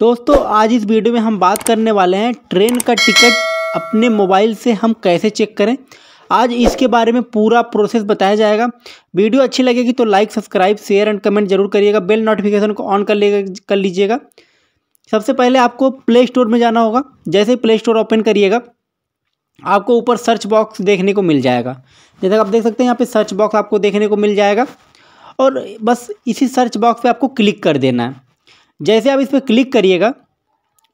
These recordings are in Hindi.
दोस्तों आज इस वीडियो में हम बात करने वाले हैं ट्रेन का टिकट अपने मोबाइल से हम कैसे चेक करें आज इसके बारे में पूरा प्रोसेस बताया जाएगा वीडियो अच्छी लगेगी तो like subscribe share and comment जरूर करिएगा बेल नोटिफिकेशन को ऑन कर लेगा कर लीजिएगा सबसे पहले आपको प्ले स्टोर में जाना होगा जैसे ही प्ले स्टोर ओपन करिएगा आपको ऊपर सर्च बॉक्स देखने को मिल जाएगा जैसा आप देख सकते हैं यहाँ पे सर्च बॉक्स आपको देखने को मिल जाएगा और बस इसी सर्च बॉक्स पे आपको क्लिक कर देना है जैसे आप इस पर क्लिक करिएगा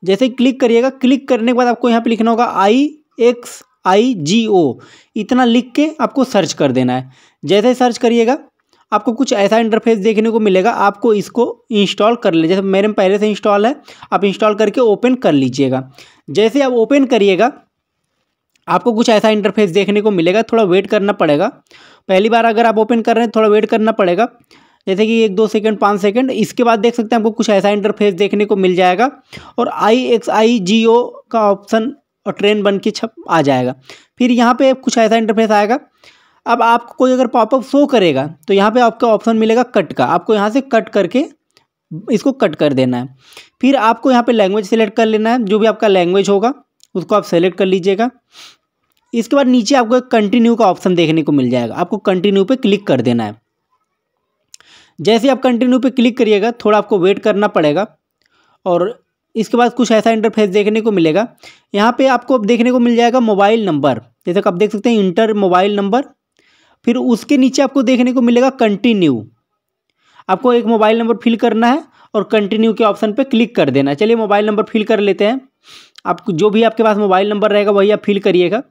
जैसे क्लिक करिएगा क्लिक करने के बाद आपको यहाँ पे लिखना होगा आई एक्स आई जी ओ इतना लिख के आपको सर्च कर देना है जैसे सर्च करिएगा आपको कुछ ऐसा इंटरफेस देखने को मिलेगा आपको इसको इंस्टॉल कर ले जैसे मेरे में पहले से इंस्टॉल है आप इंस्टॉल करके ओपन कर लीजिएगा जैसे आप ओपन करिएगा आपको कुछ ऐसा इंटरफेस देखने को मिलेगा थोड़ा वेट करना पड़ेगा पहली बार अगर आप ओपन कर रहे हैं थोड़ा वेट करना पड़ेगा जैसे कि एक दो सेकंड पाँच सेकंड इसके बाद देख सकते हैं आपको कुछ ऐसा इंटरफेस देखने को मिल जाएगा और आई एक्स आई जी ओ का ऑप्शन और ट्रेन बन के छप आ जाएगा फिर यहाँ पे कुछ ऐसा इंटरफेस आएगा अब आपको कोई अगर पॉपअप शो करेगा तो यहाँ पे आपका ऑप्शन मिलेगा कट का आपको यहाँ से कट करके इसको कट कर देना है फिर आपको यहाँ पर लैंग्वेज सेलेक्ट कर लेना है जो भी आपका लैंग्वेज होगा उसको आप सेलेक्ट कर लीजिएगा इसके बाद नीचे आपको एक कंटिन्यू का ऑप्शन देखने को मिल जाएगा आपको कंटिन्यू पे क्लिक कर देना है जैसे आप कंटिन्यू पे क्लिक करिएगा थोड़ा आपको वेट करना पड़ेगा और इसके बाद कुछ ऐसा इंटरफेस देखने को मिलेगा यहाँ पे आपको अब देखने को मिल जाएगा मोबाइल नंबर जैसे आप देख सकते हैं इंटर मोबाइल नंबर फिर उसके नीचे आपको देखने को मिलेगा कंटिन्यू आपको एक मोबाइल नंबर फिल करना है और कंटिन्यू के ऑप्शन पर क्लिक कर देना चलिए मोबाइल नंबर फिल कर लेते हैं आप जो भी आपके पास मोबाइल नंबर रहेगा वही आप फिल करिएगा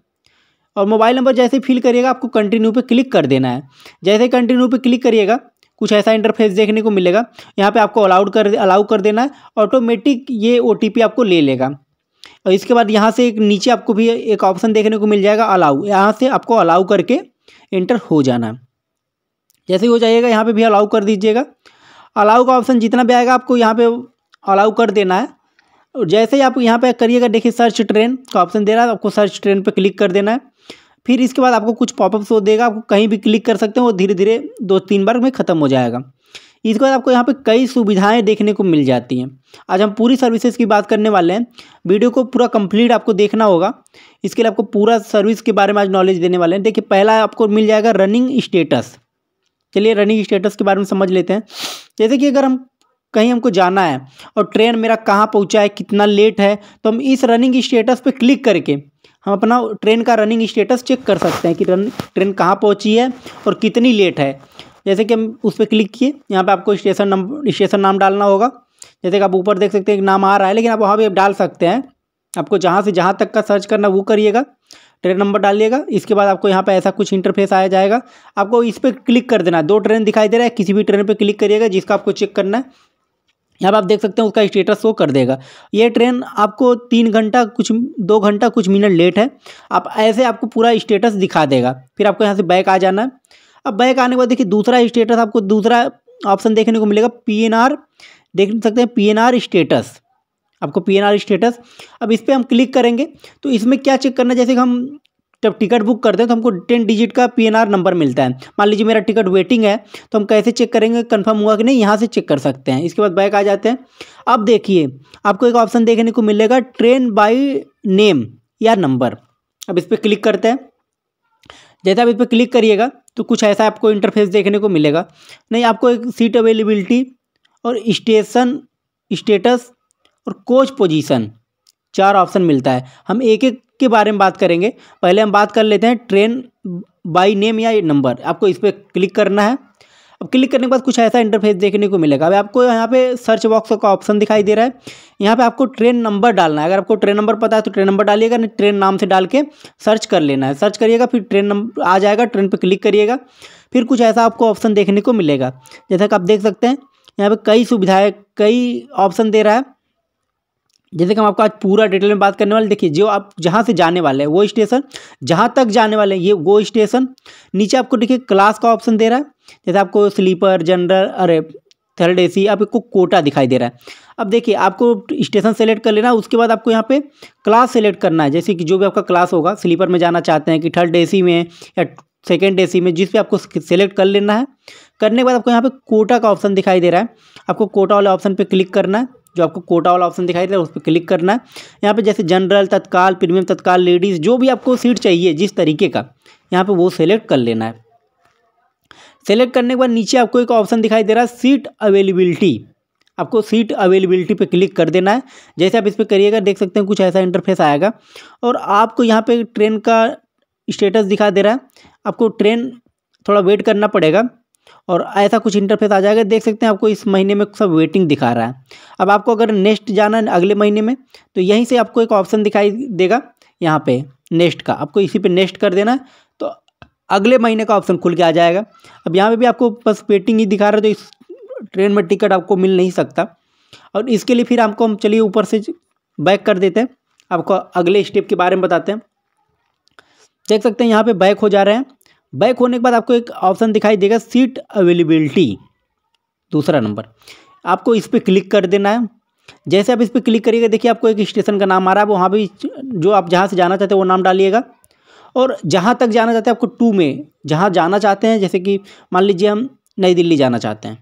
और मोबाइल नंबर जैसे फिल करिएगा आपको कंटिन्यू पे क्लिक कर देना है जैसे कंटिन्यू पे क्लिक करिएगा कुछ ऐसा इंटरफेस देखने को मिलेगा यहाँ पे आपको अलाउड कर अलाउ कर देना है ऑटोमेटिक ये ओ आपको ले लेगा और इसके बाद यहाँ से एक नीचे आपको भी एक ऑप्शन देखने को मिल जाएगा अलाउ यहाँ से आपको अलाउ करके इंटर हो जाना जैसे ही हो जाइएगा यहाँ पर भी अलाउ कर दीजिएगा अलाउ का ऑप्शन जितना भी आएगा आपको यहाँ पे अलाउ कर देना है और जैसे ही आप यहाँ पे करिएगा देखिए सर्च ट्रेन का ऑप्शन दे रहा है आपको सर्च ट्रेन पर क्लिक कर देना है फिर इसके बाद आपको कुछ पॉपअप शो देगा आपको कहीं भी क्लिक कर सकते हैं वो धीरे धीरे दो तीन बार में ख़त्म हो जाएगा इसके बाद आपको यहाँ पे कई सुविधाएं देखने को मिल जाती हैं आज हम पूरी सर्विसेज की बात करने वाले हैं वीडियो को पूरा कंप्लीट आपको देखना होगा इसके लिए आपको पूरा सर्विस के बारे में आज नॉलेज देने वाले हैं देखिए पहला आपको मिल जाएगा रनिंग स्टेटस चलिए रनिंग स्टेटस के बारे में समझ लेते हैं जैसे कि अगर हम कहीं हमको जाना है और ट्रेन मेरा कहाँ पहुँचा है कितना लेट है तो हम इस रनिंग स्टेटस पर क्लिक करके हम अपना ट्रेन का रनिंग स्टेटस चेक कर सकते हैं कि रन ट्रेन कहाँ पहुँची है और कितनी लेट है जैसे कि हम उस पर क्लिक किए यहाँ पर आपको स्टेशन नंबर स्टेशन नाम डालना होगा जैसे कि आप ऊपर देख सकते हैं कि नाम आ रहा है लेकिन आप वहाँ भी आप डाल सकते हैं आपको जहाँ से जहाँ तक का सर्च करना वो करिएगा ट्रेन नंबर डालिएगा इसके बाद आपको यहाँ पर ऐसा कुछ इंटरफेस आया जाएगा आपको इस पर क्लिक कर देना दो ट्रेन दिखाई दे रहा है किसी भी ट्रेन पर क्लिक करिएगा जिसका आपको चेक करना है यहाँ पर आप देख सकते हैं उसका स्टेटस शो कर देगा ये ट्रेन आपको तीन घंटा कुछ दो घंटा कुछ मिनट लेट है आप ऐसे आपको पूरा स्टेटस दिखा देगा फिर आपको यहाँ से बैक आ जाना है अब बैक आने के बाद देखिए दूसरा स्टेटस आपको दूसरा ऑप्शन देखने को मिलेगा पी देख सकते हैं पी स्टेटस आपको पी स्टेटस अब इस पर हम क्लिक करेंगे तो इसमें क्या चेक करना जैसे हम जब टिकट बुक करते हैं तो हमको टेन डिजिट का पी नंबर मिलता है मान लीजिए मेरा टिकट वेटिंग है तो हम कैसे चेक करेंगे कन्फर्म हुआ कि नहीं यहाँ से चेक कर सकते हैं इसके बाद बैक आ जाते हैं अब देखिए आपको एक ऑप्शन देखने को मिलेगा ट्रेन बाई नेम या नंबर अब इस पर क्लिक करते हैं जैसे आप इस पर क्लिक करिएगा तो कुछ ऐसा आपको इंटरफेस देखने को मिलेगा नहीं आपको एक सीट अवेलेबिलिटी और स्टेशन स्टेटस और कोच पोजीशन चार ऑप्शन मिलता है हम एक एक के बारे में बात करेंगे पहले हम बात कर लेते हैं ट्रेन बाई नेम या नंबर आपको इस पर क्लिक करना है अब क्लिक करने के बाद कुछ ऐसा इंटरफेस देखने को मिलेगा अब आपको यहाँ पे सर्च बॉक्स का ऑप्शन दिखाई दे रहा है यहाँ पे आपको ट्रेन नंबर डालना है अगर आपको ट्रेन नंबर पता है तो ट्रेन नंबर डालिएगा नहीं ट्रेन नाम से डाल के सर्च कर लेना है सर्च करिएगा फिर ट्रेन नंबर आ जाएगा ट्रेन पर क्लिक करिएगा फिर कुछ ऐसा आपको ऑप्शन देखने को मिलेगा जैसा कि आप देख सकते हैं यहाँ पर कई सुविधाएँ कई ऑप्शन दे रहा है जैसे कि हम आपको आज पूरा डिटेल में बात करने वाले देखिए जो आप जहाँ से जाने वाले हैं वो स्टेशन जहाँ तक जाने वाले हैं ये वो स्टेशन नीचे आपको देखिए क्लास का ऑप्शन दे रहा है जैसे आपको स्लीपर जनरल अरे थर्ड एसी आपको कोटा दिखाई दे रहा है अब देखिए आपको स्टेशन सेलेक्ट कर लेना है उसके बाद आपको यहाँ पे क्लास सेलेक्ट करना है जैसे कि जो भी आपका क्लास होगा स्लीपर में जाना चाहते हैं कि थर्ड एसी में या सेकेंड ए में जिस भी आपको सेलेक्ट कर लेना है करने के बाद आपको यहाँ पे कोटा का ऑप्शन दिखाई दे रहा है आपको कोटा वाले ऑप्शन पर क्लिक करना है जो आपको कोटा वाला ऑप्शन दिखाई दे रहा है उस पर क्लिक करना है यहाँ पे जैसे जनरल तत्काल प्रीमियम तत्काल लेडीज़ जो भी आपको सीट चाहिए जिस तरीके का यहाँ पे वो सेलेक्ट कर लेना है सेलेक्ट करने के बाद नीचे आपको एक ऑप्शन दिखाई दे रहा है सीट अवेलेबिलिटी आपको सीट अवेलेबिलिटी पे क्लिक कर देना है जैसे आप इस पर करिएगा देख सकते हैं कुछ ऐसा इंटरफेस आएगा और आपको यहाँ पर ट्रेन का स्टेटस दिखा दे रहा है आपको ट्रेन थोड़ा वेट करना पड़ेगा और ऐसा कुछ इंटरफेस आ जाएगा देख सकते हैं आपको इस महीने में सब वेटिंग दिखा रहा है अब आपको अगर नेक्स्ट जाना है अगले महीने में तो यहीं से आपको एक ऑप्शन दिखाई देगा यहाँ पे नेक्स्ट का आपको इसी पे नेक्स्ट कर देना तो अगले महीने का ऑप्शन खुल के आ जाएगा अब यहाँ पे भी आपको बस वेटिंग ही दिखा रहा है तो इस ट्रेन में टिकट आपको मिल नहीं सकता और इसके लिए फिर आपको हम चलिए ऊपर से बैक कर देते हैं आपको अगले स्टेप के बारे में बताते हैं देख सकते हैं यहाँ पर बैक हो जा रहे हैं बैक होने के बाद आपको एक ऑप्शन दिखाई देगा सीट अवेलेबिलिटी दूसरा नंबर आपको इस पर क्लिक कर देना है जैसे आप इस पर क्लिक करिएगा देखिए आपको एक स्टेशन का नाम आ रहा है वहाँ भी जो आप जहाँ से जाना चाहते हैं वो नाम डालिएगा और जहाँ तक जाना चाहते हैं आपको टू में जहाँ जाना चाहते हैं जैसे कि मान लीजिए हम नई दिल्ली जाना चाहते हैं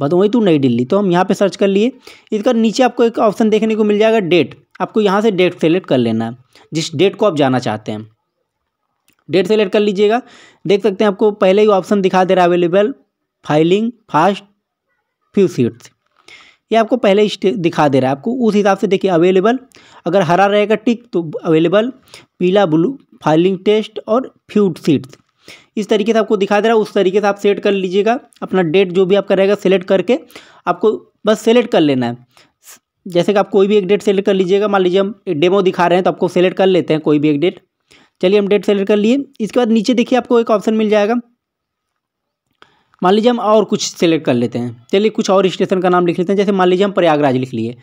भदोही टू नई दिल्ली तो हम यहाँ पे सर्च कर लिए इसका नीचे आपको एक ऑप्शन देखने को मिल जाएगा डेट आपको यहाँ से डेट सेलेक्ट कर लेना है जिस डेट को आप जाना चाहते हैं डेट सेलेक्ट कर लीजिएगा देख सकते हैं आपको पहले ही ऑप्शन दिखा दे रहा है available filling fast few seats ये आपको पहले ही दिखा दे रहा है आपको उस हिसाब से देखिए अवेलेबल अगर हरा रहेगा टिक तो अवेलेबल पीला ब्लू फाइलिंग टेस्ट और फ्यू सीट्स इस तरीके से आपको दिखा दे रहा है उस तरीके से आप सेट कर लीजिएगा अपना डेट जो भी आपका रहेगा सेलेक्ट करके आपको बस सेलेक्ट कर लेना है जैसे कि आप कोई भी एक डेट सेलेक्ट कर लीजिएगा मान लीजिए हम डेमो दिखा रहे हैं तो आपको सेलेक्ट कर लेते हैं कोई भी एक डेट चलिए हम डेट सेलेक्ट कर लिए इसके बाद नीचे देखिए आपको एक ऑप्शन मिल जाएगा मान लीजिए हम और कुछ सेलेक्ट कर लेते हैं चलिए कुछ और स्टेशन का नाम लिख लेते हैं जैसे मान लीजिए हम प्रयागराज लिख लिए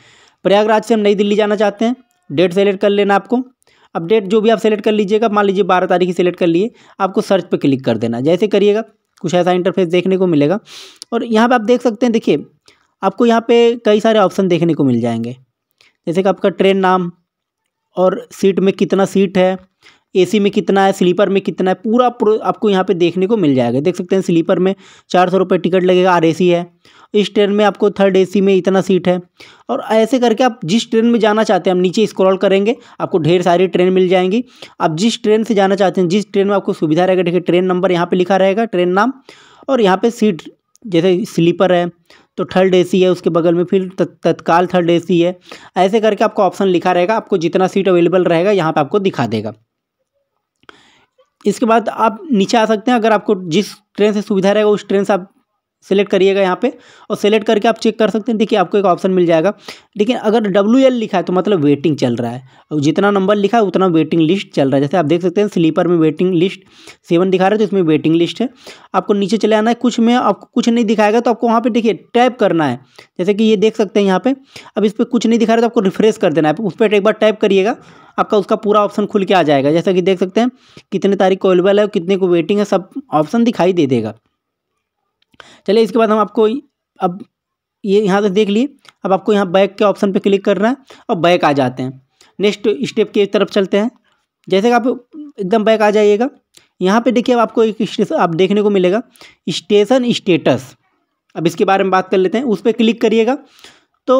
प्रयागराज से हम नई दिल्ली जाना चाहते हैं डेट सेलेक्ट कर लेना आपको अब डेट जो भी आप सेलेक्ट कर लीजिएगा मान लीजिए बारह तारीख ही सेलेक्ट कर लिए आपको सर्च पर क्लिक कर देना जैसे करिएगा कुछ ऐसा इंटरफेस देखने को मिलेगा और यहाँ पर आप देख सकते हैं देखिए आपको यहाँ पर कई सारे ऑप्शन देखने को मिल जाएंगे जैसे कि आपका ट्रेन नाम और सीट में कितना सीट है एसी में कितना है स्लीपर में कितना है पूरा आपको यहाँ पे देखने को मिल जाएगा देख सकते हैं स्लीपर में चार सौ रुपये टिकट लगेगा आर है इस ट्रेन में आपको थर्ड एसी में इतना सीट है और ऐसे करके आप जिस ट्रेन में जाना चाहते हैं हम नीचे स्क्रॉल करेंगे आपको ढेर सारी ट्रेन मिल जाएंगी आप जिस ट्रेन से जाना चाहते हैं जिस ट्रेन में आपको सुविधा रहेगा देखिए ट्रेन नंबर यहाँ पर लिखा रहेगा ट्रेन नाम और यहाँ पर सीट जैसे स्लीपर है तो थर्ड एसी है उसके बगल में फिर तत्काल थर्ड एसी है ऐसे करके आपको ऑप्शन लिखा रहेगा आपको जितना सीट अवेलेबल रहेगा यहाँ पे आपको दिखा देगा इसके बाद आप नीचे आ सकते हैं अगर आपको जिस ट्रेन से सुविधा रहेगा उस ट्रेन से आप सेलेक्ट करिएगा यहाँ पे और सेलेक्ट करके आप चेक कर सकते हैं देखिए आपको एक ऑप्शन मिल जाएगा लेकिन अगर डब्ल्यू लिखा है तो मतलब वेटिंग चल रहा है और जितना नंबर लिखा है उतना वेटिंग लिस्ट चल रहा है जैसे आप देख सकते हैं स्लीपर में वेटिंग लिस्ट सेवन दिखा रहे हैं तो इसमें वेटिंग लिस्ट है आपको नीचे चले आना है कुछ में आपको कुछ नहीं दिखाएगा तो आपको वहाँ पर देखिए टाइप करना है जैसे कि ये देख सकते हैं यहाँ पर अब इस पर कुछ नहीं दिखा रहा है तो आपको रिफ्रेश कर देना है उस पर एक बार टाइप करिएगा आपका उसका पूरा ऑप्शन खुल के आ जाएगा जैसा कि देख सकते हैं कितने तारीख को अवेलेबल है कितने को वेटिंग है सब ऑप्शन दिखाई दे देगा चलिए इसके बाद हम आपको अब ये यहाँ से देख लिए अब आपको यहाँ बैक के ऑप्शन पे क्लिक करना है और बैक आ जाते हैं नेक्स्ट स्टेप की तरफ चलते हैं जैसे कि आप एकदम बैक आ जाइएगा यहाँ पे देखिए अब आपको एक स्टेशन आप देखने को मिलेगा स्टेशन स्टेटस अब इसके बारे में बात कर लेते हैं उस पर क्लिक करिएगा तो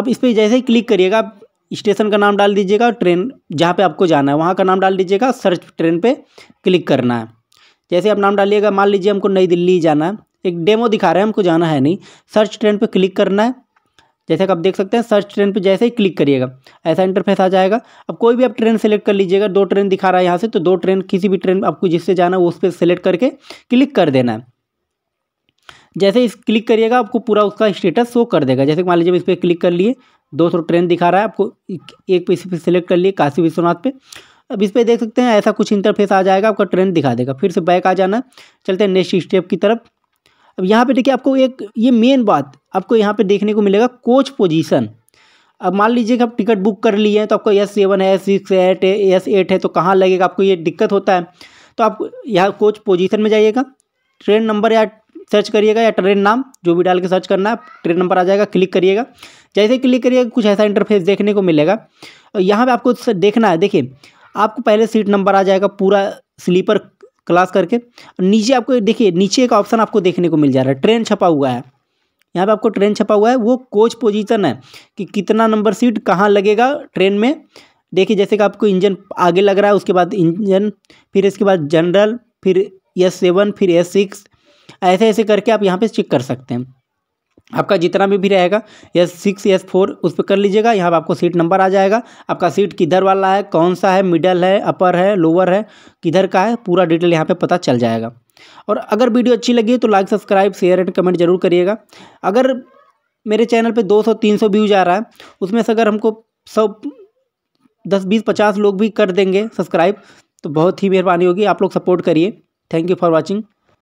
आप इस पर जैसे ही क्लिक करिएगा आप स्टेशन का नाम डाल दीजिएगा और ट्रेन जहाँ पर आपको जाना है वहाँ का नाम डाल दीजिएगा सर्च ट्रेन पर क्लिक करना है जैसे आप नाम डालिएगा मान लीजिए हमको नई दिल्ली जाना है एक डेमो दिखा रहे हैं हमको जाना है नहीं सर्च ट्रेंड पर क्लिक करना है जैसे कि आप देख सकते हैं सर्च ट्रेन पर जैसे ही क्लिक करिएगा ऐसा इंटरफेस आ जाएगा अब कोई भी आप ट्रेन सेलेक्ट कर लीजिएगा दो ट्रेन दिखा रहा है यहाँ से तो दो ट्रेन किसी भी ट्रेन आपको जिससे जाना है उस पर सेलेक्ट करके क्लिक कर देना है जैसे इस क्लिक करिएगा आपको पूरा उसका स्टेटस शो कर देगा जैसे मान लीजिए इस पर क्लिक कर लिए दो सौ ट्रेन दिखा रहा है आपको एक पे इस पर सिलेक्ट कर लिए काशी विश्वनाथ पे अब इस पर देख सकते हैं ऐसा कुछ इंटरफेस आ जाएगा आपका ट्रेन दिखा देगा फिर से बैक आ जाना चलते हैं नेक्स्ट स्टेप की तरफ अब यहाँ पे देखिए आपको एक ये मेन बात आपको यहाँ पे देखने को मिलेगा कोच पोजीशन अब मान लीजिए कि आप टिकट बुक कर लिए हैं तो आपको एस सेवन है सिक्स है एट है एस एट है तो कहाँ लगेगा आपको ये दिक्कत होता है तो आप यहाँ कोच पोजीशन में जाइएगा ट्रेन नंबर या सर्च करिएगा या ट्रेन नाम जो भी डाल के सर्च करना है ट्रेन नंबर आ जाएगा क्लिक करिएगा जैसे क्लिक करिएगा कुछ ऐसा इंटरफेस देखने को मिलेगा यहाँ पर आपको देखना है देखिए आपको पहले सीट नंबर आ जाएगा पूरा स्लीपर क्लास करके नीचे आपको देखिए नीचे एक ऑप्शन आपको देखने को मिल जा रहा है ट्रेन छपा हुआ है यहाँ पे आपको ट्रेन छपा हुआ है वो कोच पोजीशन है कि कितना नंबर सीट कहाँ लगेगा ट्रेन में देखिए जैसे कि आपको इंजन आगे लग रहा है उसके बाद इंजन फिर इसके बाद जनरल फिर एस सेवन फिर एस सिक्स ऐसे ऐसे करके आप यहाँ पे चेक कर सकते हैं आपका जितना भी भी रहेगा एस सिक्स एस फोर उस पर कर लीजिएगा यहाँ पर आपको सीट नंबर आ जाएगा आपका सीट किधर वाला है कौन सा है मिडल है अपर है लोअर है किधर का है पूरा डिटेल यहाँ पे पता चल जाएगा और अगर वीडियो अच्छी लगी तो like subscribe share and comment जरूर करिएगा अगर मेरे चैनल सौ तीन सौ व्यूज आ रहा है उसमें से अगर हमको सौ दस बीस पचास लोग भी कर देंगे सब्सक्राइब तो बहुत ही मेहरबानी होगी आप लोग सपोर्ट करिए थैंक यू फॉर वॉचिंग